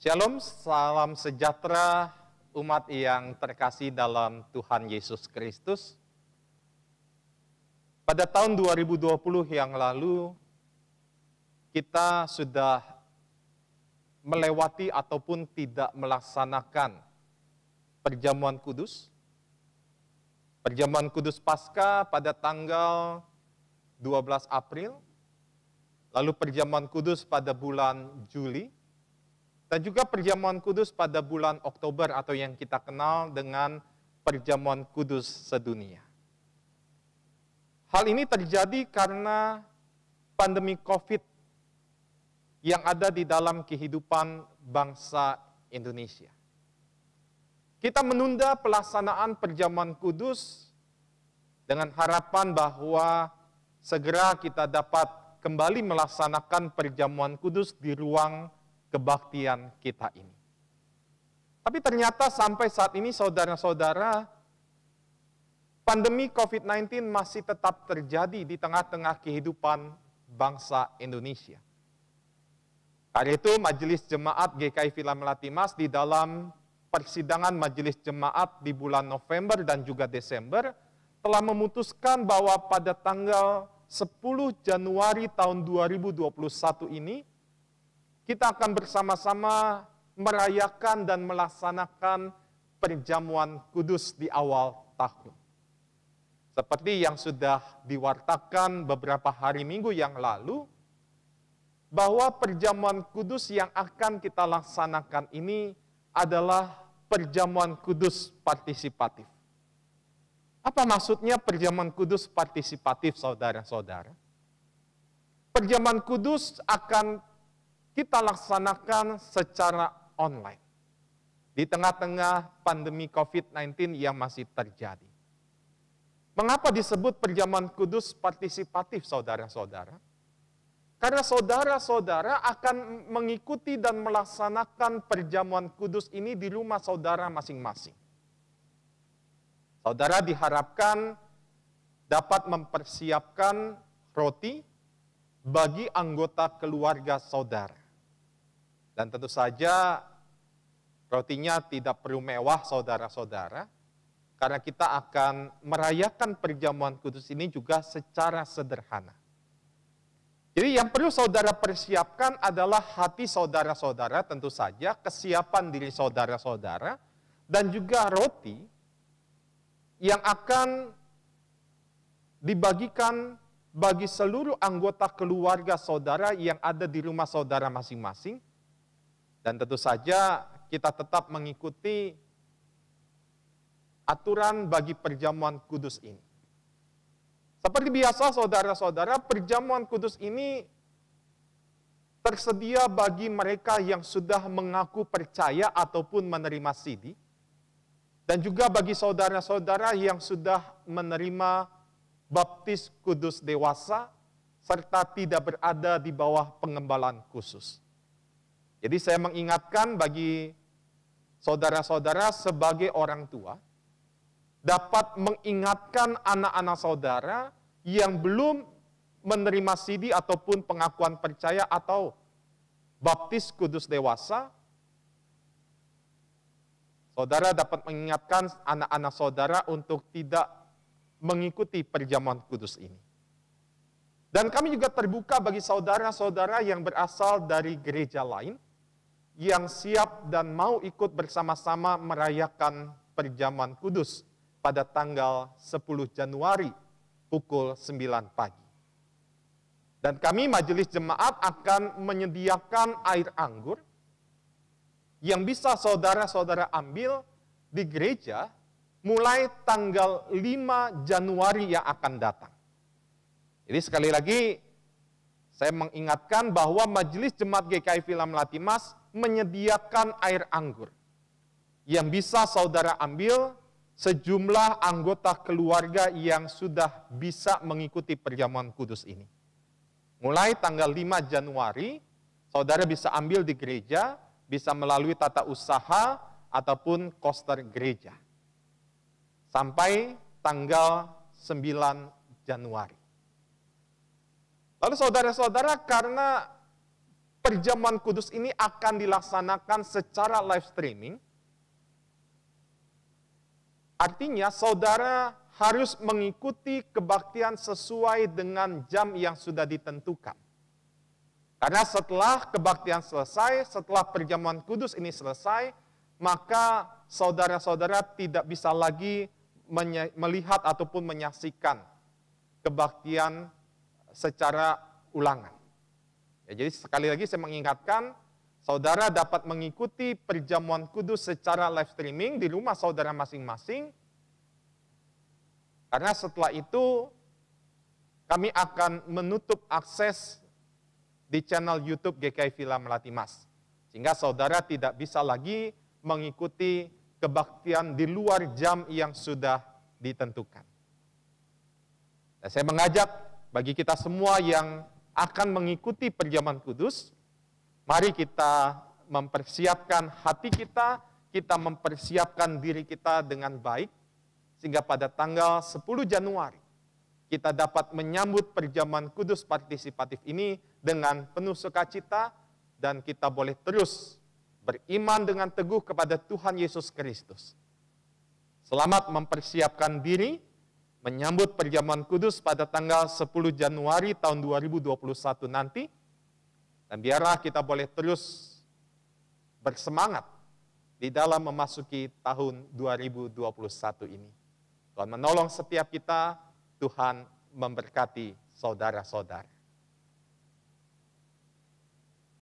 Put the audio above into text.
Shalom, salam sejahtera umat yang terkasih dalam Tuhan Yesus Kristus. Pada tahun 2020 yang lalu, kita sudah melewati ataupun tidak melaksanakan perjamuan kudus. Perjamuan kudus pasca pada tanggal 12 April, lalu perjamuan kudus pada bulan Juli, dan juga perjamuan kudus pada bulan Oktober atau yang kita kenal dengan perjamuan kudus sedunia. Hal ini terjadi karena pandemi COVID yang ada di dalam kehidupan bangsa Indonesia. Kita menunda pelaksanaan perjamuan kudus dengan harapan bahwa segera kita dapat kembali melaksanakan perjamuan kudus di ruang kebaktian kita ini. Tapi ternyata sampai saat ini saudara-saudara, pandemi COVID-19 masih tetap terjadi di tengah-tengah kehidupan bangsa Indonesia. Karena itu Majelis Jemaat GKI Villa Melati Mas di dalam persidangan Majelis Jemaat di bulan November dan juga Desember telah memutuskan bahwa pada tanggal 10 Januari tahun 2021 ini kita akan bersama-sama merayakan dan melaksanakan perjamuan kudus di awal tahun. Seperti yang sudah diwartakan beberapa hari minggu yang lalu, bahwa perjamuan kudus yang akan kita laksanakan ini adalah perjamuan kudus partisipatif. Apa maksudnya perjamuan kudus partisipatif, saudara-saudara? Perjamuan kudus akan kita laksanakan secara online di tengah-tengah pandemi COVID-19 yang masih terjadi. Mengapa disebut perjamuan kudus partisipatif, saudara-saudara? Karena saudara-saudara akan mengikuti dan melaksanakan perjamuan kudus ini di rumah saudara masing-masing. Saudara diharapkan dapat mempersiapkan roti bagi anggota keluarga saudara. Dan tentu saja rotinya tidak perlu mewah saudara-saudara, karena kita akan merayakan perjamuan kudus ini juga secara sederhana. Jadi yang perlu saudara persiapkan adalah hati saudara-saudara tentu saja, kesiapan diri saudara-saudara, dan juga roti yang akan dibagikan bagi seluruh anggota keluarga saudara yang ada di rumah saudara masing-masing, dan tentu saja kita tetap mengikuti aturan bagi perjamuan kudus ini. Seperti biasa saudara-saudara, perjamuan kudus ini tersedia bagi mereka yang sudah mengaku percaya ataupun menerima sidi. Dan juga bagi saudara-saudara yang sudah menerima baptis kudus dewasa serta tidak berada di bawah pengembalan khusus. Jadi saya mengingatkan bagi saudara-saudara sebagai orang tua, dapat mengingatkan anak-anak saudara yang belum menerima sidi ataupun pengakuan percaya atau baptis kudus dewasa, saudara dapat mengingatkan anak-anak saudara untuk tidak mengikuti perjamuan kudus ini. Dan kami juga terbuka bagi saudara-saudara yang berasal dari gereja lain, yang siap dan mau ikut bersama-sama merayakan perjamuan kudus pada tanggal 10 Januari pukul 9 pagi. Dan kami majelis jemaat akan menyediakan air anggur yang bisa saudara-saudara ambil di gereja mulai tanggal 5 Januari yang akan datang. Jadi sekali lagi saya mengingatkan bahwa majelis jemaat GKI Film Latimas menyediakan air anggur yang bisa saudara ambil sejumlah anggota keluarga yang sudah bisa mengikuti perjamuan kudus ini. Mulai tanggal 5 Januari, saudara bisa ambil di gereja, bisa melalui tata usaha ataupun koster gereja. Sampai tanggal 9 Januari. Lalu saudara-saudara karena perjamuan kudus ini akan dilaksanakan secara live streaming. Artinya saudara harus mengikuti kebaktian sesuai dengan jam yang sudah ditentukan. Karena setelah kebaktian selesai, setelah perjamuan kudus ini selesai, maka saudara-saudara tidak bisa lagi melihat ataupun menyaksikan kebaktian secara ulangan. Ya, jadi sekali lagi saya mengingatkan, saudara dapat mengikuti perjamuan kudus secara live streaming di rumah saudara masing-masing. Karena setelah itu kami akan menutup akses di channel YouTube GKI Villa Melati Mas. Sehingga saudara tidak bisa lagi mengikuti kebaktian di luar jam yang sudah ditentukan. Dan saya mengajak bagi kita semua yang akan mengikuti perjamuan kudus, mari kita mempersiapkan hati kita, kita mempersiapkan diri kita dengan baik, sehingga pada tanggal 10 Januari kita dapat menyambut perjamuan kudus partisipatif ini dengan penuh sukacita dan kita boleh terus beriman dengan teguh kepada Tuhan Yesus Kristus. Selamat mempersiapkan diri, menyambut perjamuan kudus pada tanggal 10 Januari tahun 2021 nanti. Dan biarlah kita boleh terus bersemangat di dalam memasuki tahun 2021 ini. Tuhan menolong setiap kita, Tuhan memberkati saudara-saudara.